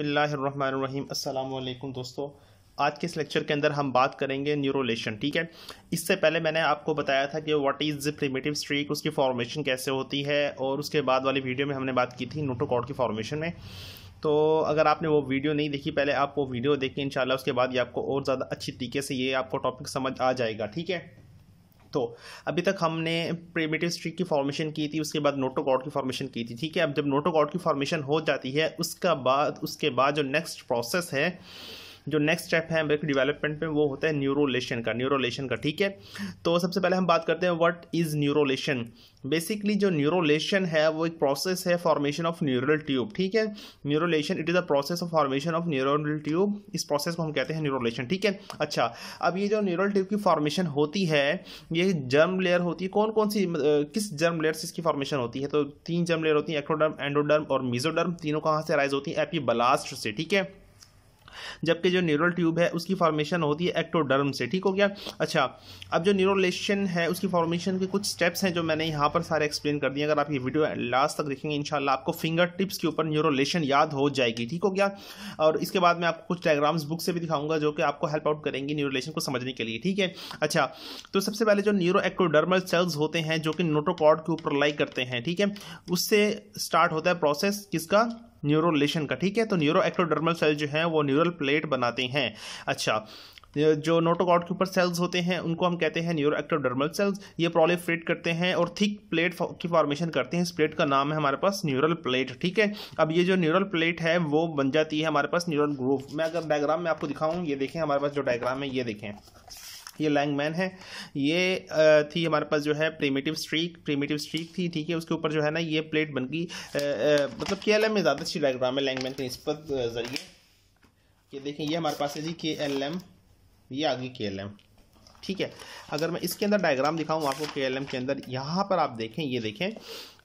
बसमीम अल्लाम दोस्तों आज के इस लेक्चर के अंदर हम बात करेंगे न्यूरोलेशन ठीक है इससे पहले मैंने आपको बताया था कि what is the primitive streak उसकी फॉर्मेशन कैसे होती है और उसके बाद वाली वीडियो में हमने बात की थी नोटोकॉड की फॉर्मेशन में तो अगर आपने वो वीडियो नहीं देखी पहले आप वो वीडियो देखें इंशाल्लाह उसके बाद ये आपको और ज़्यादा अच्छी तरीके से ये आपको टॉपिक समझ आ जाएगा ठीक है तो अभी तक हमने प्रेमेटिव स्ट्रिक की फॉर्मेशन की थी उसके बाद नोटोकॉड की फॉर्मेशन की थी ठीक है अब जब नोटोकॉड की फॉर्मेशन हो जाती है उसका बाद उसके बाद जो नेक्स्ट प्रोसेस है जो नेक्स्ट स्टेप है ब्रेक डेवलपमेंट में वो होता है न्यूरोलेशन का न्यूरोलेशन का ठीक है तो सबसे पहले हम बात करते हैं व्हाट इज़ न्यूरोलेशन बेसिकली जो न्यूरोलेशन है वो एक प्रोसेस है फॉर्मेशन ऑफ न्यूरल ट्यूब ठीक है neurulation it is a process of formation of neural tube इस प्रोसेस को हम कहते हैं न्यूरोलेशन ठीक है अच्छा अब ये जो न्यूरल ट्यूब की फॉर्मेशन होती है ये जर्म लेयर होती है कौन कौन सी किस जर्म लेयर से इसकी फॉर्मेशन होती है तो तीन जर्म लेयर होती है एक्ट्रोडर्म एंडोडर्म और मिजोडर्म तीनों कहाँ से राइज होती है एपी बलास्ट से ठीक है जबकि जो न्यूरल ट्यूब है उसकी फॉर्मेशन होती है एक्टोडर्म से ठीक हो गया अच्छा अब जो न्यूरोलेशन है उसकी फॉर्मेशन के कुछ स्टेप्स हैं जो मैंने यहाँ पर सारे एक्सप्लेन कर दिए अगर आप ये वीडियो लास्ट तक देखेंगे इनशाला आपको फिंगर टिप्स के ऊपर न्यूरोलेशन याद हो जाएगी ठीक हो गया और इसके बाद मैं आपको कुछ डायग्राम्स बुक से भी दिखाऊंगा जो कि आपको हेल्प आउट करेंगी न्यूरोलेशन को समझने के लिए ठीक है अच्छा तो सबसे पहले जो न्यूरो एक्टोडर्मल सेल्स होते हैं जो कि नोटोकॉड के ऊपर लाई करते हैं ठीक है उससे स्टार्ट होता है प्रोसेस किसका न्यूरोलेशन का ठीक है तो न्यूरो एक्टोडर्मल सेल जो है वो न्यूरल प्लेट बनाते हैं अच्छा जो नोटोकॉट के ऊपर सेल्स होते हैं उनको हम कहते हैं न्यूरो सेल्स ये प्रोलिफ्रेट करते हैं और थिक प्लेट की फॉर्मेशन करते हैं इस प्लेट का नाम है हमारे पास न्यूरल प्लेट ठीक है अब ये जो न्यूरल प्लेट है वो बन जाती है हमारे पास न्यूरल ग्रूव मैं अगर डायग्राम में आपको दिखाऊँ ये देखें हमारे पास जो डायग्राम है ये देखें ये लैंगमैन है ये थी हमारे पास जो है प्रीमेटिव स्ट्रीक प्रीमेटिव स्ट्रीक थी ठीक है उसके ऊपर जो है ना ये प्लेट बन गई मतलब के एल एम में ज़्यादा अच्छी डायग्राम है लैंगमैन के पर ज़रिए ये देखें ये हमारे पास है जी के एल एम ये आगे के एल एम ठीक है अगर मैं इसके अंदर डायग्राम दिखाऊँ आपको के के अंदर यहाँ पर आप देखें ये देखें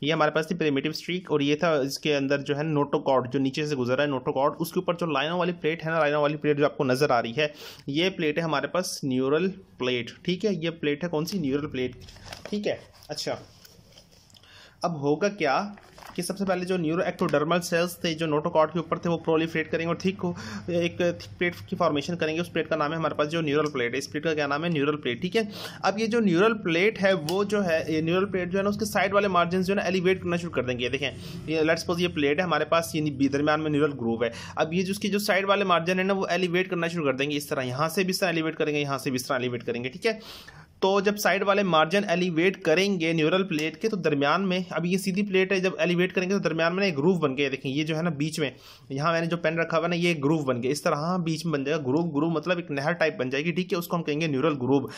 ये हमारे पास थी प्रेमेटिव स्ट्रीक और ये था इसके अंदर जो है नोटोकॉड जो नीचे से गुजरा है नोटोकॉड उसके ऊपर जो लाइनों वाली प्लेट है ना लाइनों वाली प्लेट जो आपको नजर आ रही है ये प्लेट है हमारे पास न्यूरल प्लेट ठीक है ये प्लेट है कौन सी न्यूरल प्लेट ठीक है अच्छा अब होगा क्या कि सबसे पहले जो न्यूरो एक्टोडर्मल सेल्स थे जो नोटोकॉट के ऊपर थे वो प्रोलीफ्रेट करेंगे और थिक एक थिक प्लेट की फॉर्मेशन करेंगे उस प्लेट का नाम है हमारे पास जो न्यूरल प्लेट है इस प्लेट का क्या नाम है न्यूरल प्लेट ठीक है अब ये जो न्यूरल प्लेट है वो जो है ये न्यूरल प्लेट जो है ना उसके साइड वाले मार्जिन जो है ना एलिवेट करना शुरू कर देंगे देखें लेट लेट्स सपोज ये प्लेट है हमारे पास दरमियान में न्यूरल ग्रूव है अब ये जिसकी जो साइड वाले मार्जिन है ना वो एलिवेट करना शुरू कर देंगे इस तरह यहाँ से भी इस तरह एलिवेट करेंगे यहाँ से भी इस तरह एलिवेट करेंगे ठीक है तो जब साइड वाले मार्जिन एलिवेट करेंगे न्यूरल प्लेट के तो दरमियान में अभी ये सीधी प्लेट है जब एलिवेट करेंगे तो दरमियान में ना एक ग्रूव बन गया देखें ये जो है ना बीच में यहाँ मैंने जो पेन रखा हुआ ना ये ग्रूव बन गया इस तरह हाँ बीच में बन जाएगा ग्रूव ग्रूव मतलब एक नहर टाइप बन जाएगी ठीक है उसको हम कहेंगे न्यूरल ग्रूव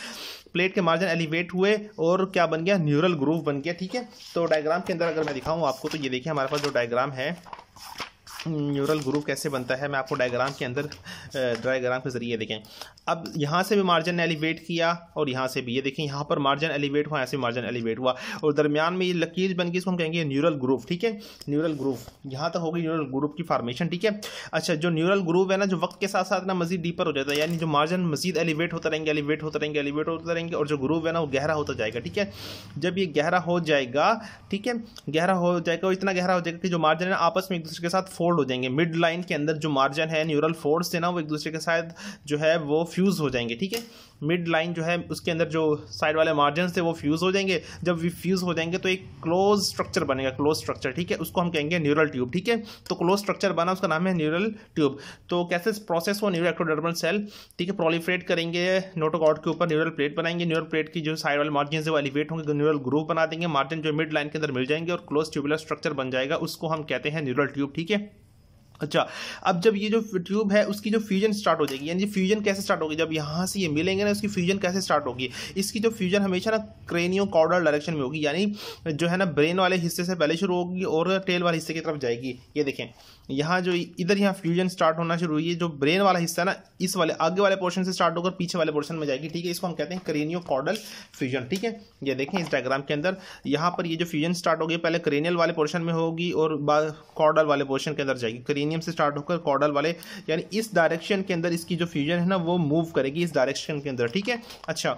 प्लेट के मार्जिन एलिवेट हुए और क्या बन गया न्यूरल ग्रूव बन गया ठीक है तो डायग्राम के अंदर अगर मैं दिखाऊँ आपको तो ये देखिए हमारे पास जो डायग्राम है न्यूरल ग्रुप कैसे बनता है मैं आपको डायग्राम के अंदर डायग्राम के ज़रिए देखें अब यहाँ से भी मार्जिन ने एलिवेट किया और यहाँ से भी ये देखें यहाँ पर मार्जिन एलिवेट हुआ ऐसे मार्जिन एलिवेट हुआ और दरमियान में ये लकीर बन गई इसको हम कहेंगे न्यूरल ग्रुप ठीक है न्यूरल ग्रुप यहाँ तक होगी न्यूरल ग्रुप की फार्मेशन ठीक है अच्छा जो न्यूरल ग्रुप है ना जो वक्त के साथ साथ ना मजीद डीपर हो जाता है यानी जो मार्जिन मजीद एलिवेट होता रहेंगे एलिवेट होता रहेंगे एलिवेट होता रहेंगे और जो ग्रुप है ना वो गहरा होता जाएगा ठीक है जब ये गहरा हो जाएगा ठीक है गहरा हो जाएगा और इतना गहरा हो जाएगा कि जो मार्जिन है आपस में एक दूसरे के साथ फोर फोल्ड हो जाएंगे मिड लाइन के अंदर जो मार्जिन है न्यूरल फोर्स है ना वो एक दूसरे के साथ जो है वो फ्यूज़ हो जाएंगे ठीक है मिड लाइन जो है उसके अंदर जो साइड वाले मार्जिन थे वो फ्यूज़ हो जाएंगे जब वी फ्यूज़ हो जाएंगे तो एक क्लोज स्ट्रक्चर बनेगा क्लोज स्ट्रक्चर ठीक है उसको हम कहेंगे न्यूरल ट्यूब ठीक है तो क्लोज स्ट्रक्चर बना उसका नाम है न्यूरल ट्यूब तो कैसे प्रोसेस हो न्यूरो एक्ट्रोडर्मल सेल ठीक है प्रोलीफ्रेट करेंगे नोटोकॉड के ऊपर न्यूरल प्लेट बनाएंगे न्यूरल प्लेट की जो साइड वाले मार्जिन है वो एलिवेट होंगे न्यूरल ग्रूप बना देंगे मार्जिन जो मिड लाइन के अंदर मिल जाएंगे और क्लोज ट्यूबुलर स्ट्रक्चर बन जाएगा उसको हम कहते हैं न्यूरल ट्यूब ठीक है अच्छा अब जब ये जो ट्यूब है उसकी जो फ्यूजन स्टार्ट हो जाएगी यानी फ्यूजन कैसे स्टार्ट होगी जब यहाँ से ये मिलेंगे ना उसकी फ्यूजन कैसे स्टार्ट होगी इसकी जो फ्यूजन हमेशा ना क्रेनियो कॉर्डल डायरेक्शन में होगी यानी जो है ना ब्रेन वाले हिस्से से पहले शुरू होगी और टेल वाले हिस्से की तरफ जाएगी ये देखें यहाँ जो इधर यहाँ फ्यूजन स्टार्ट होना शुरू हुई है जो ब्रेन वाला हिस्सा ना इस वाले आगे वाले पोर्शन से स्टार्ट होकर पीछे वाले पोर्शन में जाएगी ठीक है इसको हम कहते हैं क्रेनियो कॉर्डल फ्यूजन ठीक है ये देखें इस डायग्राम के अंदर यहाँ पर ये जो फ्यूजन स्टार्ट होगी पहले क्रेनियल वाले पोर्शन में होगी और कॉर्डल वाले पोर्शन के अंदर जाएगी क्रेनियल यूरेनियम से स्टार्ट होकर कॉडल वाले यानी इस डायरेक्शन के अंदर इसकी जो फ्यूजन है ना वो मूव करेगी इस डायरेक्शन के अंदर ठीक है अच्छा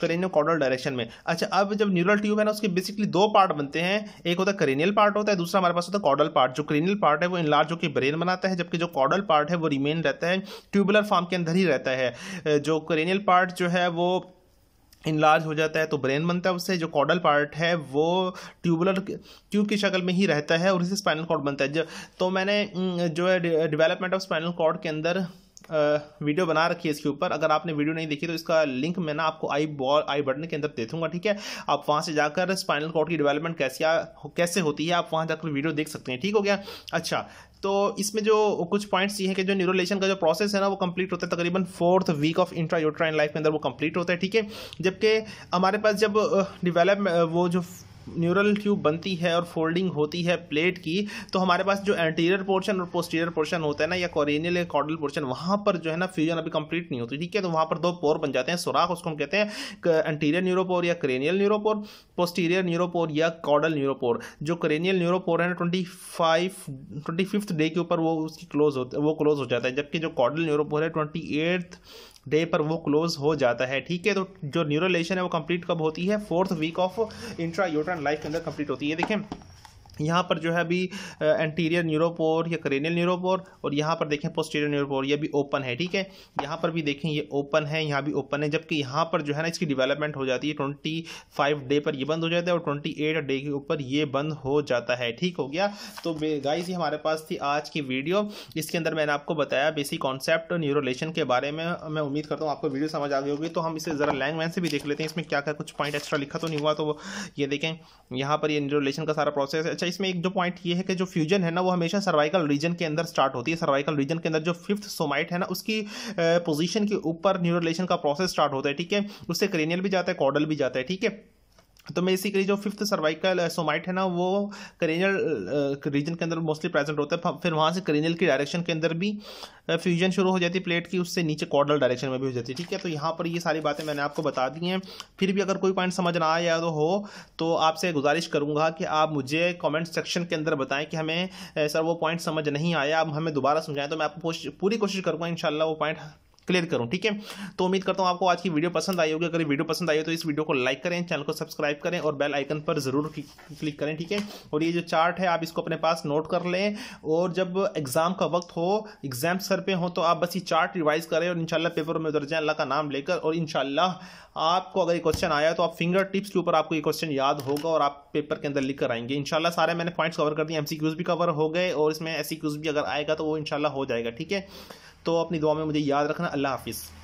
करेनियो कॉडल डायरेक्शन में अच्छा अब जब न्यूरल ट्यूब है ना उसके बेसिकली दो पार्ट बनते हैं एक होता है करेनियल पार्ट होता है दूसरा हमारे पास होता है कॉडल पार्ट जो क्रेनियल पार्ट है वो इन लार्ज होकर ब्रेन बनाता है जबकि जो कॉडल पार्ट है वो रिमेन रहता है ट्यूबुलर फॉर्म के अंदर ही रहता है जो करेनियल पार्ट जो है वो इनलार्ज हो जाता है तो ब्रेन बनता है उससे जो कॉडल पार्ट है वो ट्यूबुलर ट्यूब की शक्ल में ही रहता है और इसे स्पाइनल कॉर्ड बनता है जो तो मैंने जो है डिवेलपमेंट ऑफ स्पाइनल कॉर्ड के अंदर वीडियो बना रखी है इसके ऊपर अगर आपने वीडियो नहीं देखी तो इसका लिंक मैं ना आपको आई बॉल आई बटन के अंदर दे दूंगा ठीक है आप वहाँ से जाकर स्पाइनल कॉर्ड की डेवलपमेंट कैसे आ, कैसे होती है आप वहाँ जाकर वीडियो देख सकते हैं ठीक हो गया अच्छा तो इसमें जो कुछ पॉइंट्स ये है कि जो न्यूरोलेशन का जो प्रोसेस है ना वो कंप्लीट होता है तकरीबन fourth week of intra uterine life के अंदर वो कंप्लीट होता है ठीक है जबकि हमारे पास जब डिवेलप वो जो न्यूरल ट्यूब बनती है और फोल्डिंग होती है प्लेट की तो हमारे पास जो एंटीरियर पोर्शन और पोस्टीरियर पोर्शन होता है ना या कॉरेनियल या कॉर्डल पोर्शन वहाँ पर जो है ना फ्यूजन अभी कंप्लीट नहीं होती ठीक है तो वहाँ पर दो पोर बन जाते हैं सुराख उसको हम कहते हैं एंटीरियर न्यूरोपोर या करेनियल न्यूरोपोर पोस्टीरियर न्यूरोपोर या कॉर्डल न्यूरोपोर जो करेनियल न्यूरोपोर है ना twenty five twenty fifth day के ऊपर वो उसकी क्लोज होता है वो क्लोज हो जाता है जबकि जो कॉर्डल न्यूरोपोर है ट्वेंटी एट्थ डे पर वो क्लोज हो जाता है ठीक है तो जो न्यूरोलेशन है वो कंप्लीट कब होती है fourth week of intra uterine life के अंदर कंप्लीट होती है देखें यहाँ पर जो है अभी एंटीरियर न्यूरोपोर या करेनियल न्यूरोपोर और यहाँ पर देखें पोस्टीरियर न्यूरोपोर ये भी ओपन है ठीक है यहाँ पर भी देखें ये ओपन है यहाँ भी ओपन है जबकि यहाँ पर जो है ना इसकी डेवलपमेंट हो जाती है ट्वेंटी फाइव डे पर ये बंद हो जाता है और ट्वेंटी एट डे के ऊपर ये बंद हो जाता है ठीक हो गया तो गाइज ये हमारे पास थी आज की वीडियो इसके अंदर मैंने आपको बताया बेसिक कॉन्सेप्ट न्यूरोलेशन के बारे में मैं उम्मीद करता हूँ आपको वीडियो समझ आ गई होगी तो हम इसे ज़रा लैंग्वेज से भी देख लेते हैं इसमें क्या क्या कुछ पॉइंट एक्स्ट्रा लिखा तो नहीं हुआ तो ये देखें यहाँ पर ये न्यूरोलेशन का सारा प्रोसेस है अच्छा, अच्छा इसमें एक जो पॉइंट ये है कि जो फ्यूजन है ना वो हमेशा सर्वाइकल रीजन के अंदर स्टार्ट होती है सर्वाइकल रीजन के अंदर जो फिफ्थ सोमाइट है ना उसकी पोजिशन के ऊपर न्यूरोलेशन का प्रोसेस स्टार्ट होता है ठीक है उससे क्रेनियल भी जाता है कॉडल भी जाता है ठीक है तो बेसिकली जो फिफ्थ सर्वाइकल सोमाइट है ना वो करेंजल रीजन uh, के अंदर मोस्टली प्रेजेंट होता है फिर वहाँ से करेंजल की डायरेक्शन के अंदर भी फ्यूजन uh, शुरू हो जाती है प्लेट की उससे नीचे कॉर्डल डायरेक्शन में भी हो जाती है ठीक है तो यहाँ पर ये सारी बातें मैंने आपको बता दी हैं फिर भी अगर कोई पॉइंट समझ ना आया तो हो तो आपसे गुजारिश करूँगा कि आप मुझे कॉमेंट सेक्शन के अंदर बताएं कि हमें सर uh, वो पॉइंट समझ नहीं आया आप हमें दोबारा समझाएं तो मैं आपको पूरी कोशिश करूँगा इन वो पॉइंट क्लियर करूँ ठीक है तो उम्मीद करता हूँ आपको आज की वीडियो पसंद आई होगी अगर वीडियो पसंद आई हो तो इस वीडियो को लाइक करें चैनल को सब्सक्राइब करें और बेल आइकन पर ज़रूर क्लिक करें ठीक है और ये जो चार्ट है आप इसको अपने पास नोट कर लें और जब एग्ज़ाम का वक्त हो एग्ज़ाम सर पे हो तो आप बस ये चार्ट रिवाइज करें और इंशाल्लाह पेपर में उतर जाए अल्लाह का नाम लेकर और इंशाल्लाह आपको अगर ये क्वेश्चन आया तो आप फिंगर टिप्स के ऊपर आपको ये क्वेश्चन याद होगा और आप पेपर के अंदर लिख कर आएंगे इंशाल्लाह सारे मैंने पॉइंट्स कवर कर दिए एमसीक्यूज भी कवर हो गए और इसमें एससीक्यूज भी अगर आएगा तो वो इंशाल्लाह हो जाएगा ठीक है तो अपनी दुआ में मुझे याद रखना अल्लाह हाफिज़